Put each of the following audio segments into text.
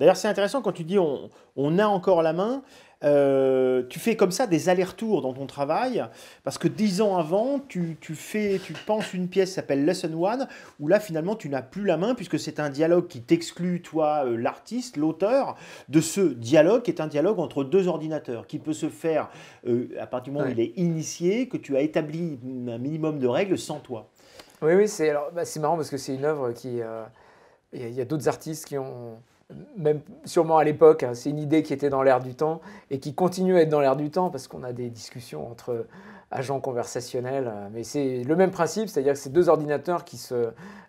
D'ailleurs, c'est intéressant quand tu dis on, a encore la main. Euh, tu fais comme ça des allers-retours dans ton travail, parce que dix ans avant, tu, fais, tu penses une pièce qui s'appelle Lesson One, où là finalement tu n'as plus la main, puisque c'est un dialogue qui t'exclut, toi, euh, l'artiste, l'auteur, de ce dialogue qui est un dialogue entre deux ordinateurs, qui peut se faire euh, à partir du moment où il est initié, que tu as établi un minimum de règles sans toi. Oui, oui, c'est bah, marrant parce que c'est une œuvre qui... Il y a d'autres artistes qui ont même sûrement à l'époque, hein, c'est une idée qui était dans l'air du temps et qui continue à être dans l'air du temps parce qu'on a des discussions entre agents conversationnels. Euh, mais c'est le même principe, c'est-à-dire que c'est deux ordinateurs qui se,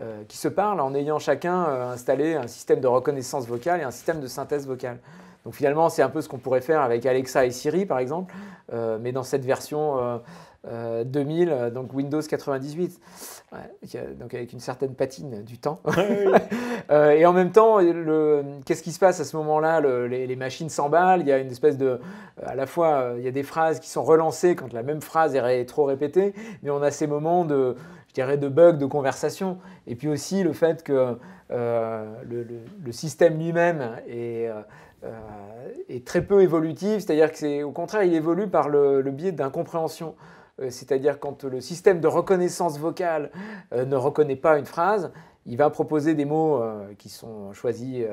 euh, qui se parlent en ayant chacun euh, installé un système de reconnaissance vocale et un système de synthèse vocale. Donc finalement, c'est un peu ce qu'on pourrait faire avec Alexa et Siri, par exemple, mais dans cette version 2000, euh, euh, donc Windows 98, donc avec une certaine patine du temps. Euh, et en même temps, qu'est-ce qui se passe à ce moment-là les, machines s'emballent, il y a une espèce de... À la fois, il y a des phrases qui sont relancées quand la même phrase est trop répétée, mais on a ces moments de, je dirais, de bugs, de conversation. Et puis aussi le fait que le, système lui-même est... très peu évolutif, c'est-à-dire que c'est au contraire, il évolue par le biais d'incompréhension. Euh, c'est-à-dire quand le système de reconnaissance vocale euh, ne reconnaît pas une phrase, il va proposer des mots euh, qui sont choisis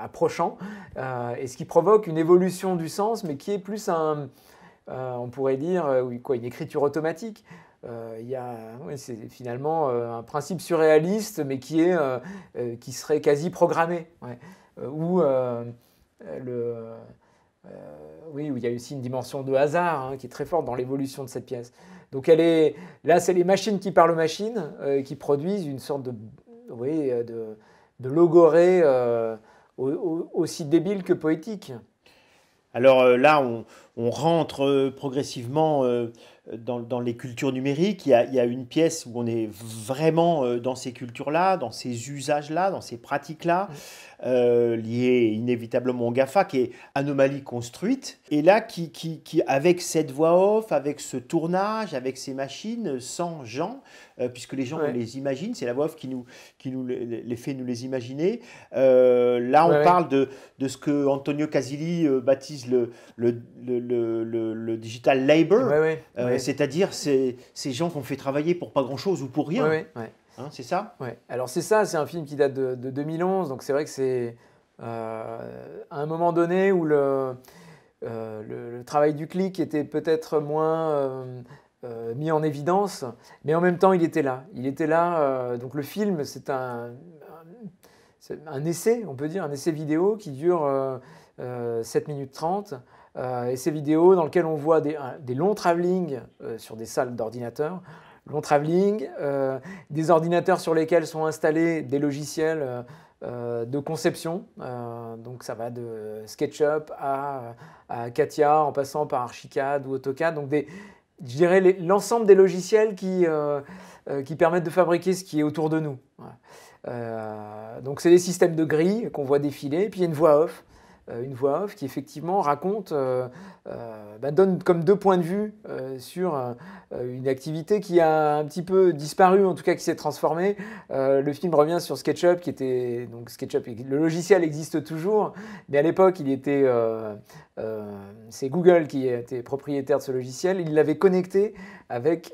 approchants, et ce qui provoque une évolution du sens, mais qui est plus un, on pourrait dire, quoi, une écriture automatique. Il y a, c'est finalement un principe surréaliste, mais qui, est, qui serait quasi programmé, le, euh, oui, où il y a aussi une dimension de hasard hein, qui est très forte dans l'évolution de cette pièce. Donc elle est, là, c'est les machines qui parlent aux machines, euh, qui produisent une sorte de, vous euh, de, logorée aussi débile que poétique. Alors là, on, on rentre euh, progressivement euh, dans, les cultures numériques. Il y, a, une pièce où on est vraiment euh, dans ces cultures-là, dans ces usages-là, dans ces pratiques-là, liées inévitablement au GAFA, qui est anomalie construite. Et là, qui, qui, avec cette voix off, avec ce tournage, avec ces machines, sans gens, puisque les gens, on les imagine, c'est la voix off qui nous, qui nous les fait nous les imaginer. là, on parle De, de, ce que Antonio Casilli baptise le, le le, digital labor, euh, c'est-à-dire ces, ces, gens qu'on fait travailler pour pas grand-chose ou pour rien. Hein, c'est ça Alors c'est ça, c'est un film qui date de, 2011, donc c'est vrai que c'est euh, à un moment donné où euh, le, travail du clic était peut-être moins mis en évidence, mais en même temps il était là. Il était là, donc le film c'est un, essai, on peut dire, un essai vidéo qui dure... 7 minutes 30 euh, et ces vidéos dans lesquelles on voit des, longs travelling euh, sur des salles d'ordinateurs, long travelling, euh, des ordinateurs sur lesquels sont installés des logiciels de conception. donc ça va de SketchUp à, Katia en passant par Archicad ou AutoCAD. Donc je dirais l'ensemble des logiciels qui, qui, permettent de fabriquer ce qui est autour de nous. donc c'est des systèmes de grilles qu'on voit défiler, puis il y a une voix off euh, une voix off qui effectivement raconte, euh, euh, bah, donne comme deux points de vue sur une activité qui a un petit peu disparu, en tout cas qui s'est transformée. le film revient sur SketchUp, qui était donc SketchUp, le logiciel existe toujours, mais à l'époque il était c'est Google qui était propriétaire de ce logiciel. Il l'avait connecté avec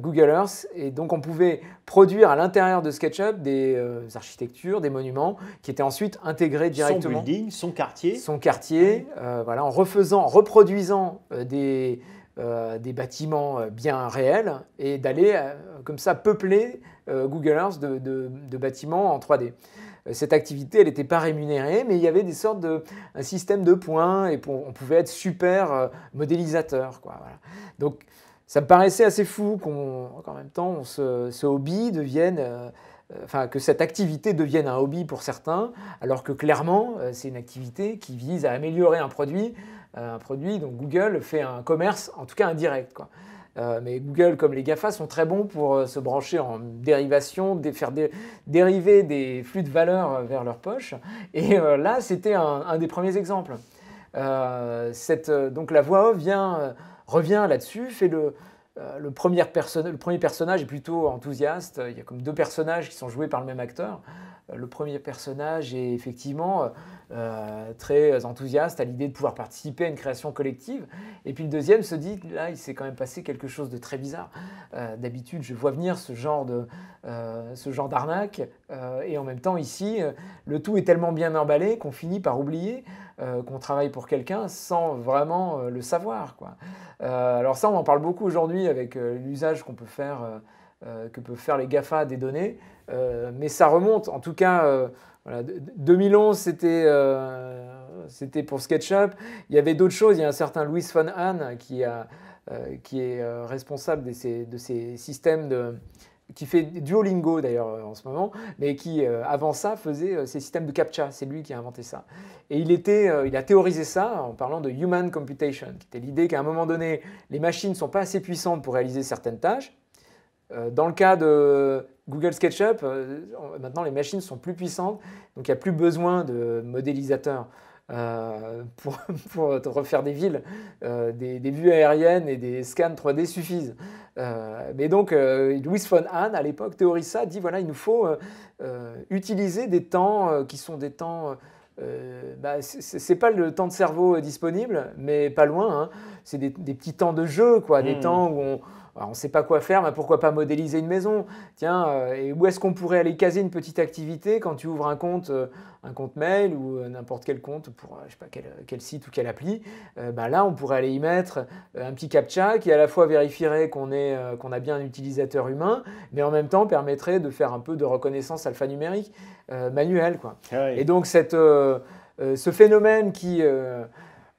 Google Earth et donc on pouvait produire à l'intérieur de SketchUp des architectures, des monuments qui étaient ensuite intégrés directement. Son building, son quartier, son quartier, euh, voilà, en refaisant, reproduisant euh, des, euh, des bâtiments bien réels et d'aller comme ça peupler Google Earth de, de, bâtiments en 3D. Cette activité, elle n'était pas rémunérée, mais il y avait des sortes de un système de points et on pouvait être super modélisateur. Quoi, voilà. Donc, ça me paraissait assez fou qu'en même temps, on se, ce hobby devienne euh, que cette activité devienne un hobby pour certains, alors que clairement euh, c'est une activité qui vise à améliorer un produit, euh, un produit dont Google fait un commerce, en tout cas indirect. mais Google, comme les GAFA, sont très bons pour se brancher en dérivation, faire dériver des flux de valeur vers leur poche. Et là, c'était un, des premiers exemples. donc la voix off revient là-dessus, fait le, euh, le, premier le premier personnage est plutôt enthousiaste. Il y a comme deux personnages qui sont joués par le même acteur. Euh, le premier personnage est effectivement euh, euh, très enthousiaste à l'idée de pouvoir participer à une création collective. Et puis le deuxième se dit, là, il s'est quand même passé quelque chose de très bizarre. D'habitude, je vois venir ce genre ce genre d'arnaque. et en même temps, ici, le tout est tellement bien emballé qu'on finit par oublier qu'on travaille pour quelqu'un sans vraiment le savoir. alors ça, on en parle beaucoup aujourd'hui avec l'usage qu'on peut faire. Euh, que peuvent faire les GAFA des données. Euh, mais ça remonte, en tout cas. 2011, euh, c'était pour SketchUp. Il y avait d'autres choses. Il y a un certain Louis von Hahn qui, est responsable de ces, systèmes de qui fait Duolingo d'ailleurs en ce moment, mais qui avant ça faisait ces systèmes de CAPTCHA, c'est lui qui a inventé ça. Et il, il a théorisé ça en parlant de human computation, qui était l'idée qu'à un moment donné, les machines ne sont pas assez puissantes pour réaliser certaines tâches, euh, dans le cas de Google SketchUp, euh, maintenant les machines sont plus puissantes, donc il n'y a plus besoin de modélisateurs. Euh, pour, refaire des villes. des, vues aériennes et des scans 3D suffisent. mais donc, Louis von Hahn, à l'époque, théorise ça, dit voilà, il nous faut utiliser des temps qui sont des temps. Bah, c'est pas le temps de cerveau disponible, mais pas loin. Hein. C'est des, petits temps de jeu, quoi, des hmm. temps où on on ne sait pas quoi faire, mais pourquoi pas modéliser une maison Tiens, euh, et où est-ce qu'on pourrait aller caser une petite activité quand tu ouvres un compte, euh, un compte mail ou euh, n'importe quel compte pour je sais pas quel, site ou quelle appli ben Là, on pourrait aller y mettre un petit captcha qui à la fois vérifierait qu'on a bien un utilisateur humain, mais en même temps permettrait de faire un peu de reconnaissance alphanumérique manuelle. Quoi. Ah et donc cette, ce phénomène qui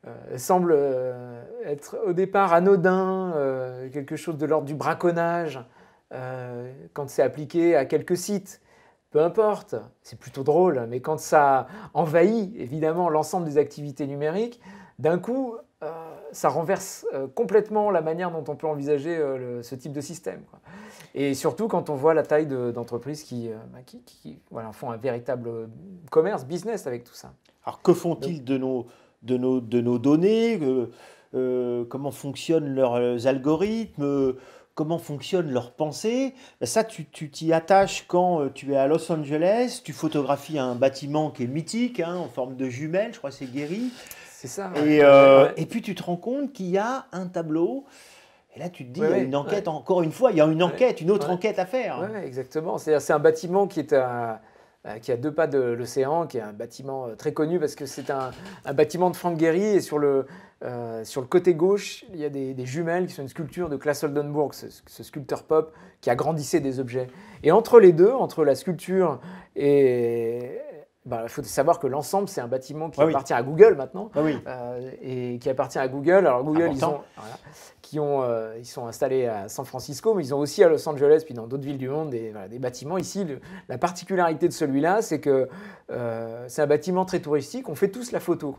euh, semble euh, être au départ anodin, euh, quelque chose de l'ordre du braconnage, quand c'est appliqué à quelques sites. Peu importe, c'est plutôt drôle, mais quand ça envahit évidemment l'ensemble des activités numériques, d'un coup, ça renverse complètement la manière dont on peut envisager ce type de système. Et surtout quand on voit la taille d'entreprises qui, bah, qui, qui voilà, font un véritable commerce, business avec tout ça. Alors que font-ils de nos de nos, de nos données, euh, euh, comment fonctionnent leurs algorithmes, euh, comment fonctionnent leurs pensées. Ben, ça, tu t'y attaches quand tu es à Los Angeles, tu photographies un bâtiment qui est mythique, hein, en forme de jumelle, je crois que c'est Guéry. C'est ça. Et, et, puis tu te rends compte qu'il y a un tableau. Et là, tu te dis, il y a une enquête, encore une fois, il y a une enquête, une autre enquête à faire. Oui, exactement. C'est un bâtiment qui est Un euh, qui a deux pas de l'océan, qui est un bâtiment euh, très connu parce que c'est un, bâtiment de Frank Gehry. Et sur le, euh, sur le côté gauche, il y a des, jumelles qui sont une sculpture de Klaas Oldenburg, ce, ce, sculpteur pop qui agrandissait des objets. Et entre les deux, entre la sculpture et, il bah, faut savoir que l'ensemble, c'est un bâtiment qui appartient à Google maintenant. Ah, euh, et qui appartient à Google. Alors, Google, ils, qui euh, ils sont installés à San Francisco, mais ils ont aussi à Los Angeles, puis dans d'autres villes du monde, des, bâtiments. Ici, la particularité de celui-là, c'est que euh, c'est un bâtiment très touristique. On fait tous la photo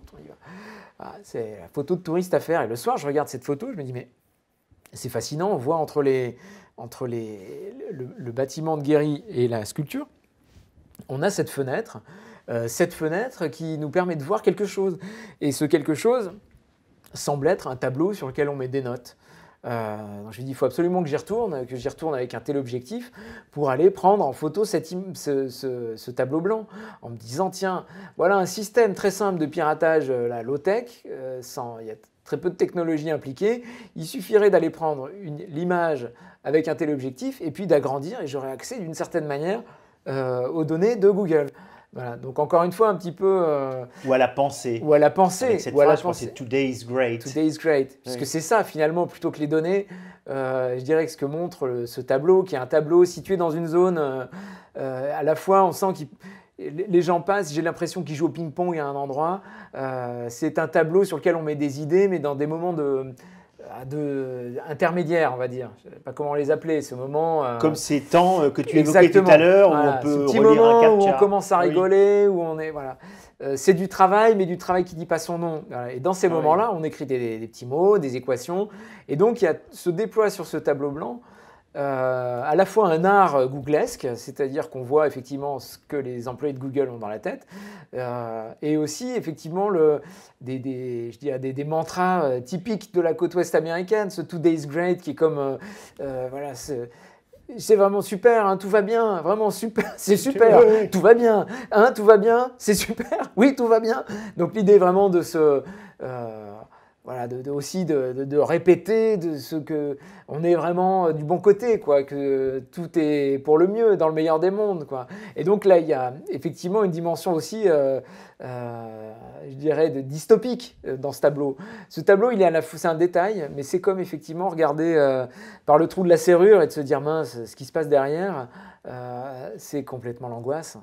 ah, c'est la photo de touriste à faire. Et le soir, je regarde cette photo, je me dis, mais c'est fascinant. On voit entre, les, entre le bâtiment de Guéry et la sculpture, on a cette fenêtre euh, cette fenêtre qui nous permet de voir quelque chose. Et ce quelque chose semble être un tableau sur lequel on met des notes. Euh, donc je lui dis, il faut absolument que j'y retourne, que j'y retourne avec un tel objectif pour aller prendre en photo ce, tableau blanc, en me disant, tiens, voilà un système très simple de piratage, euh, la low-tech, sans, il y a très peu de technologie impliquée, il suffirait d'aller prendre l'image avec un tel objectif et puis d'agrandir et j'aurais accès d'une certaine manière aux données de Google. Voilà, donc encore une fois, un petit peu. Euh, ou à la pensée. Ou à la pensée. cette Je pense Today is great. Today is great. Parce que c'est ça, finalement, plutôt que les données, euh, je dirais que ce que montre ce tableau, qui est un tableau situé dans une zone, euh, à la fois, on sent que Les gens passent, j'ai l'impression qu'ils jouent au ping-pong à un endroit. c'est un tableau sur lequel on met des idées, mais dans des moments de, à deux intermédiaires, on va dire. Je sais pas comment les appeler, ce moment. Euh, Comme ces temps euh, que tu évoquais tout à l'heure, où on peut où on commence à rigoler, où on est voilà. Euh, c'est du travail, mais du travail qui dit pas son nom. Et dans ces ah moments-là, on écrit des, petits mots, des équations, et donc il y a se déploie sur ce tableau blanc euh, à la fois un art googlesque, c'est-à-dire qu'on voit effectivement ce que les employés de Google ont dans la tête, euh, et aussi effectivement des, mantras euh, typiques de la côte ouest américaine, ce Today's Great qui est comme... voilà, c'est vraiment super, hein, tout va bien, vraiment super, c'est super, tout va bien, hein, tout va bien, c'est super, oui, tout va bien. Donc l'idée vraiment de ce voilà, de, aussi de, répéter de ce que on est vraiment euh, du bon côté, quoi, que tout est pour le mieux, dans le meilleur des mondes, quoi. Et donc là, il y a effectivement une dimension aussi, euh, euh, je dirais, dystopique dans ce tableau. Ce tableau, il est à la c'est un détail, mais c'est comme effectivement regarder par le trou de la serrure et de se dire mince, ce qui se passe derrière, c'est complètement l'angoisse.